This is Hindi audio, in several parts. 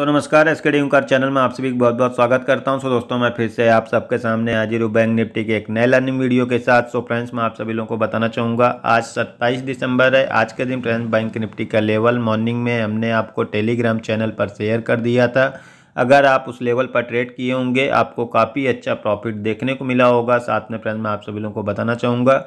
तो नमस्कार एस के डी ओंकार चैनल में आप सभी बहुत बहुत स्वागत करता हूं सो दोस्तों मैं फिर से आप सबके सामने हाजिर हूँ बैंक निफ्टी के एक नए लर्निंग वीडियो के साथ सो फ्रेंड्स मैं आप सभी लोगों को बताना चाहूँगा आज 27 दिसंबर है आज के दिन फ्रेंड्स बैंक निफ्टी का लेवल मॉर्निंग में हमने आपको टेलीग्राम चैनल पर शेयर कर दिया था अगर आप उस लेवल पर ट्रेड किए होंगे आपको काफ़ी अच्छा प्रॉफिट देखने को मिला होगा साथ में फ्रेंड्स मैं आप सभी लोगों को बताना चाहूँगा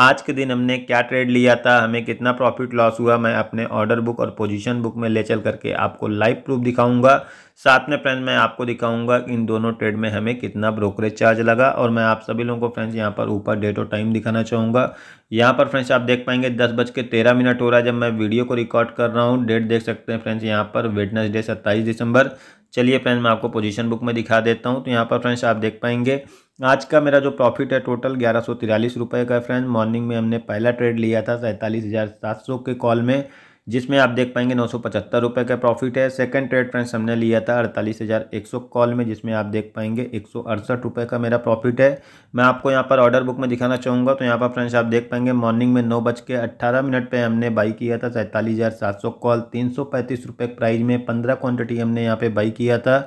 आज के दिन हमने क्या ट्रेड लिया था हमें कितना प्रॉफिट लॉस हुआ मैं अपने ऑर्डर बुक और पोजीशन बुक में ले चल करके आपको लाइव प्रूफ दिखाऊंगा साथ में फ्रेंड्स मैं आपको दिखाऊंगा कि इन दोनों ट्रेड में हमें कितना ब्रोकरेज चार्ज लगा और मैं आप सभी लोगों को फ्रेंड्स यहाँ पर ऊपर डेट और टाइम दिखाना चाहूँगा यहाँ पर फ्रेंड्स आप देख पाएंगे दस बज के तेरह मिनट हो रहा है जब मैं वीडियो को रिकॉर्ड कर रहा हूँ डेट देख सकते हैं फ्रेंड्स यहाँ पर वेडनेसडे सत्ताईस दिसंबर चलिए फ्रेंड्स मैं आपको पोजिशन बुक में दिखा देता हूँ तो यहाँ पर फ्रेंड्स आप देख पाएंगे आज का मेरा जो प्रॉफिट है टोटल ग्यारह सौ तिरालीस रुपये का फ्रेंड मॉर्निंग में हमने पहला ट्रेड लिया था सैंतालीस हज़ार सात सौ के कॉल में जिसमें आप देख पाएंगे नौ सौ पचहत्तर रुपये का प्रॉफिट है सेकंड ट्रेड फ्रेंड्स हमने लिया था अड़तालीस हज़ार एक सौ कॉल में जिसमें आप देख पाएंगे एक सौ अड़सठ रुपये का मेरा प्रॉफिट है मैं आपको यहाँ पर ऑर्डर बुक में दिखाना चाहूँगा तो यहाँ पर फ्रेंड्स आप देख पाएंगे मॉर्निंग में नौ बज के अट्ठारह मिनट पर हमने बाई किया था सैंतालीस हज़ार सात सौ कॉल तीन सौ पैंतीस रुपये प्राइज़ में पंद्रह क्वान्टिटी हमने यहाँ पर बाई किया था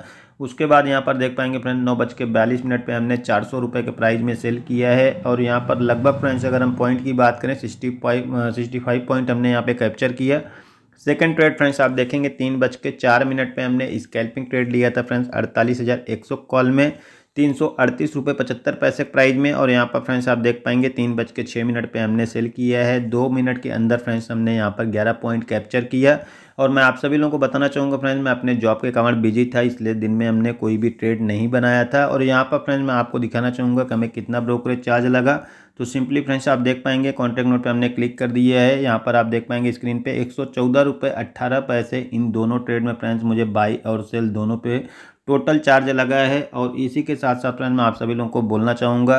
उसके बाद यहाँ पर देख पाएंगे फ्रेंड नौ बज के बयालीस मिनट पर हमने चार सौ रुपये के प्राइस में सेल किया है और यहाँ पर लगभग फ्रेंड्स अगर हम पॉइंट की बात करें sixty five sixty five point हमने यहाँ पे कैप्चर किया सेकंड ट्रेड फ्रेंड्स आप देखेंगे तीन बज के चार मिनट पर हमने स्कैल्पिंग ट्रेड लिया था फ्रेंड्स अड़तालीस हज़ार एक सौ कॉल में तीन सौ अड़तीस रुपये पचहत्तर पैसे प्राइस में और यहाँ पर फ्रेंड्स आप देख पाएंगे तीन बज के छः मिनट पर हमने सेल किया है दो मिनट के अंदर फ्रेंड्स हमने यहाँ पर ग्यारह पॉइंट कैप्चर किया और मैं आप सभी लोगों को बताना चाहूँगा फ्रेंड्स मैं अपने जॉब के कारण बिजी था इसलिए दिन में हमने कोई भी ट्रेड नहीं बनाया था और यहाँ पर फ्रेंड्स मैं आपको दिखाना चाहूँगा कि हमें कितना ब्रोकरेज चार्ज लगा तो सिंपली फ्रेंड्स आप देख पाएंगे कॉन्टैक्ट नोट पर हमने क्लिक कर दिया है यहाँ पर आप देख पाएंगे स्क्रीन पे एक सौ पैसे इन दोनों ट्रेड में फ्रेंड्स मुझे बाई और सेल दोनों पे टोटल चार्ज लगा है और इसी के साथ साथ मैं आप सभी लोगों को बोलना चाहूँगा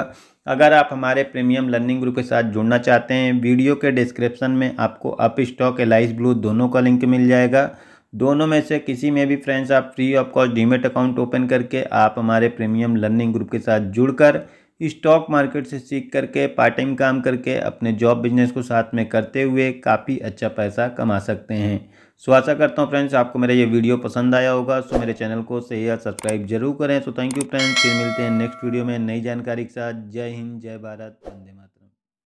अगर आप हमारे प्रीमियम लर्निंग ग्रुप के साथ जुड़ना चाहते हैं वीडियो के डिस्क्रिप्शन में आपको अप स्टॉक एलाइस ब्लू दोनों का लिंक मिल जाएगा दोनों में से किसी में भी फ्रेंड्स आप free of cost demat account open करके आप हमारे प्रीमियम लर्निंग ग्रुप के साथ जुड़कर स्टॉक मार्केट से सीख करके पार्ट टाइम काम करके अपने जॉब बिजनेस को साथ में करते हुए काफ़ी अच्छा पैसा कमा सकते हैं सो आशा करता हूँ फ्रेंड्स आपको मेरा ये वीडियो पसंद आया होगा सो मेरे चैनल को शेयर सब्सक्राइब जरूर करें सो थैंक यू फ्रेंड्स फिर मिलते हैं नेक्स्ट वीडियो में नई जानकारी के साथ जय हिंद जय भारत वंदे